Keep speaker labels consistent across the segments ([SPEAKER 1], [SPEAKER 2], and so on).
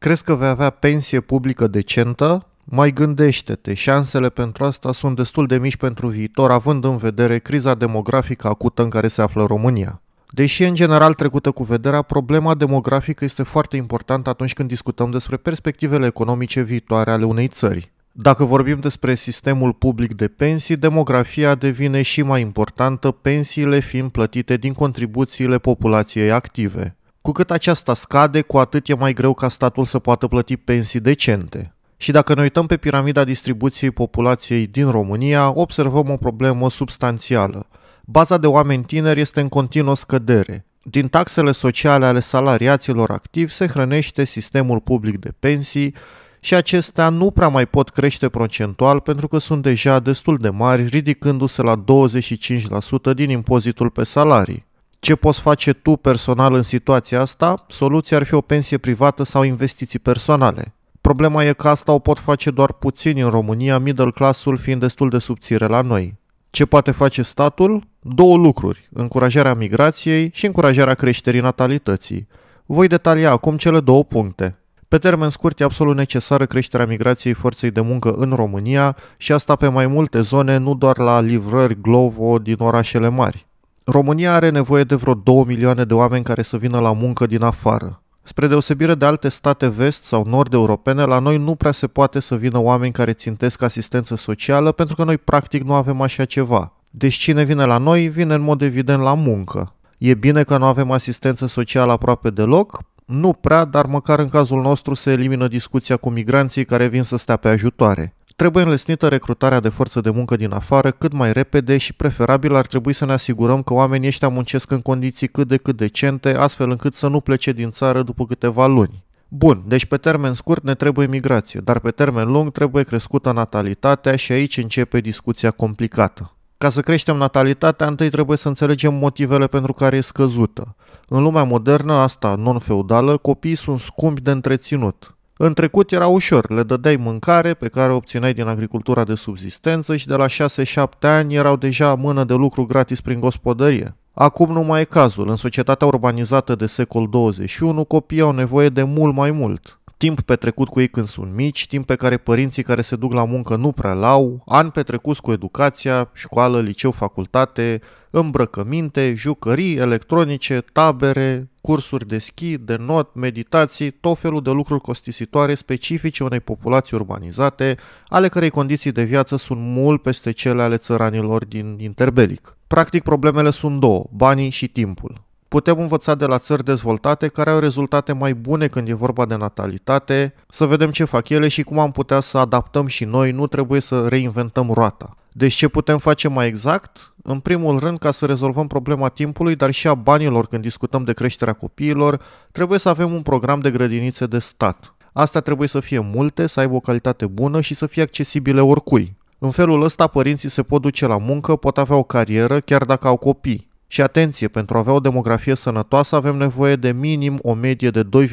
[SPEAKER 1] Crezi că vei avea pensie publică decentă? Mai gândește-te, șansele pentru asta sunt destul de mici pentru viitor, având în vedere criza demografică acută în care se află România. Deși în general trecută cu vederea, problema demografică este foarte importantă atunci când discutăm despre perspectivele economice viitoare ale unei țări. Dacă vorbim despre sistemul public de pensii, demografia devine și mai importantă, pensiile fiind plătite din contribuțiile populației active. Cu cât aceasta scade, cu atât e mai greu ca statul să poată plăti pensii decente. Și dacă ne uităm pe piramida distribuției populației din România, observăm o problemă substanțială. Baza de oameni tineri este în continuă scădere. Din taxele sociale ale salariaților activi se hrănește sistemul public de pensii și acestea nu prea mai pot crește procentual pentru că sunt deja destul de mari, ridicându-se la 25% din impozitul pe salarii. Ce poți face tu personal în situația asta? Soluția ar fi o pensie privată sau investiții personale. Problema e că asta o pot face doar puțini în România, middle classul fiind destul de subțire la noi. Ce poate face statul? Două lucruri, încurajarea migrației și încurajarea creșterii natalității. Voi detalia acum cele două puncte. Pe termen scurt e absolut necesară creșterea migrației forței de muncă în România și asta pe mai multe zone, nu doar la livrări Glovo din orașele mari. România are nevoie de vreo 2 milioane de oameni care să vină la muncă din afară. Spre deosebire de alte state vest sau nord-europene, la noi nu prea se poate să vină oameni care țintesc asistență socială pentru că noi practic nu avem așa ceva. Deci cine vine la noi, vine în mod evident la muncă. E bine că nu avem asistență socială aproape deloc, nu prea, dar măcar în cazul nostru se elimină discuția cu migranții care vin să stea pe ajutoare. Trebuie înlesnită recrutarea de forță de muncă din afară cât mai repede și preferabil ar trebui să ne asigurăm că oamenii ăștia muncesc în condiții cât de cât decente, astfel încât să nu plece din țară după câteva luni. Bun, deci pe termen scurt ne trebuie migrație, dar pe termen lung trebuie crescută natalitatea și aici începe discuția complicată. Ca să creștem natalitatea, întâi trebuie să înțelegem motivele pentru care e scăzută. În lumea modernă, asta non-feudală, copiii sunt scumpi de întreținut. În trecut era ușor, le dădeai mâncare pe care o obțineai din agricultura de subsistență și de la 6-7 ani erau deja mână de lucru gratis prin gospodărie. Acum nu mai e cazul, în societatea urbanizată de secol 21 copiii au nevoie de mult mai mult timp petrecut cu ei când sunt mici, timp pe care părinții care se duc la muncă nu prea l-au, ani petrecuți cu educația, școală, liceu, facultate, îmbrăcăminte, jucării electronice, tabere, cursuri de schi, de not, meditații, tot felul de lucruri costisitoare specifice unei populații urbanizate, ale cărei condiții de viață sunt mult peste cele ale țăranilor din interbelic. Practic, problemele sunt două, banii și timpul. Putem învăța de la țări dezvoltate care au rezultate mai bune când e vorba de natalitate, să vedem ce fac ele și cum am putea să adaptăm și noi, nu trebuie să reinventăm roata. Deci ce putem face mai exact? În primul rând, ca să rezolvăm problema timpului, dar și a banilor când discutăm de creșterea copiilor, trebuie să avem un program de grădinițe de stat. Asta trebuie să fie multe, să aibă o calitate bună și să fie accesibile oricui. În felul ăsta, părinții se pot duce la muncă, pot avea o carieră, chiar dacă au copii. Și atenție, pentru a avea o demografie sănătoasă avem nevoie de minim o medie de 2,1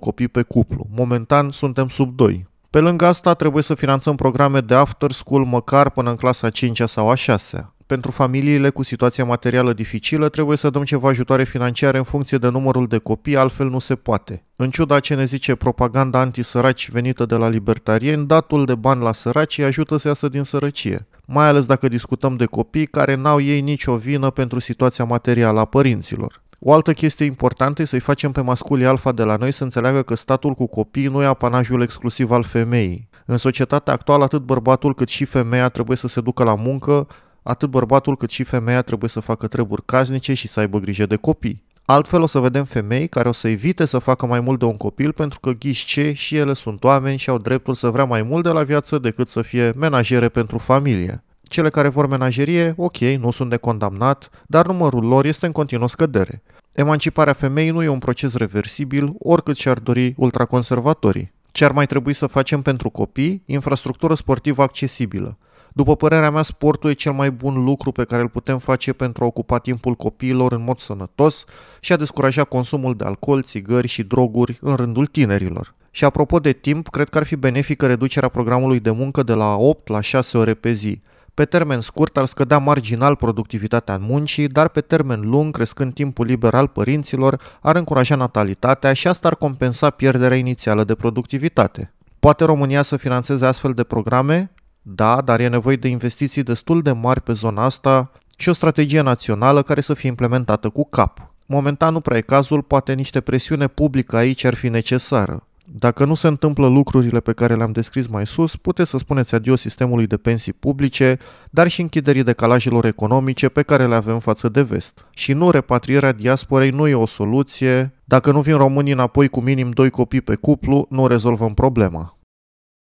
[SPEAKER 1] copii pe cuplu. Momentan suntem sub 2. Pe lângă asta trebuie să finanțăm programe de after school măcar până în clasa 5 sau a 6 pentru familiile cu situație materială dificilă trebuie să dăm ceva ajutoare financiare în funcție de numărul de copii, altfel nu se poate. În ciuda ce ne zice propaganda antisăraci venită de la libertarieni, datul de bani la săraci ajută să iasă din sărăcie, mai ales dacă discutăm de copii care n-au ei nicio vină pentru situația materială a părinților. O altă chestie importantă e să-i facem pe masculii alfa de la noi să înțeleagă că statul cu copii nu e apanajul exclusiv al femeii. În societatea actuală, atât bărbatul cât și femeia trebuie să se ducă la muncă, atât bărbatul cât și femeia trebuie să facă treburi casnice și să aibă grijă de copii. Altfel o să vedem femei care o să evite să facă mai mult de un copil pentru că ghișce și ele sunt oameni și au dreptul să vrea mai mult de la viață decât să fie menajere pentru familie. Cele care vor menajerie, ok, nu sunt de condamnat, dar numărul lor este în continuă scădere. Emanciparea femeii nu e un proces reversibil, oricât și-ar dori ultraconservatorii. Ce ar mai trebui să facem pentru copii? Infrastructură sportivă accesibilă. După părerea mea, sportul e cel mai bun lucru pe care îl putem face pentru a ocupa timpul copiilor în mod sănătos și a descuraja consumul de alcool, țigări și droguri în rândul tinerilor. Și apropo de timp, cred că ar fi benefică reducerea programului de muncă de la 8 la 6 ore pe zi. Pe termen scurt ar scădea marginal productivitatea muncii, dar pe termen lung, crescând timpul liber al părinților, ar încuraja natalitatea și asta ar compensa pierderea inițială de productivitate. Poate România să financeze astfel de programe? Da, dar e nevoie de investiții destul de mari pe zona asta și o strategie națională care să fie implementată cu cap. Momentan nu prea e cazul, poate niște presiune publică aici ar fi necesară. Dacă nu se întâmplă lucrurile pe care le-am descris mai sus, puteți să spuneți adio sistemului de pensii publice, dar și închiderii decalajelor economice pe care le avem față de vest. Și nu, repatrierea diasporei nu e o soluție. Dacă nu vin românii înapoi cu minim doi copii pe cuplu, nu rezolvăm problema.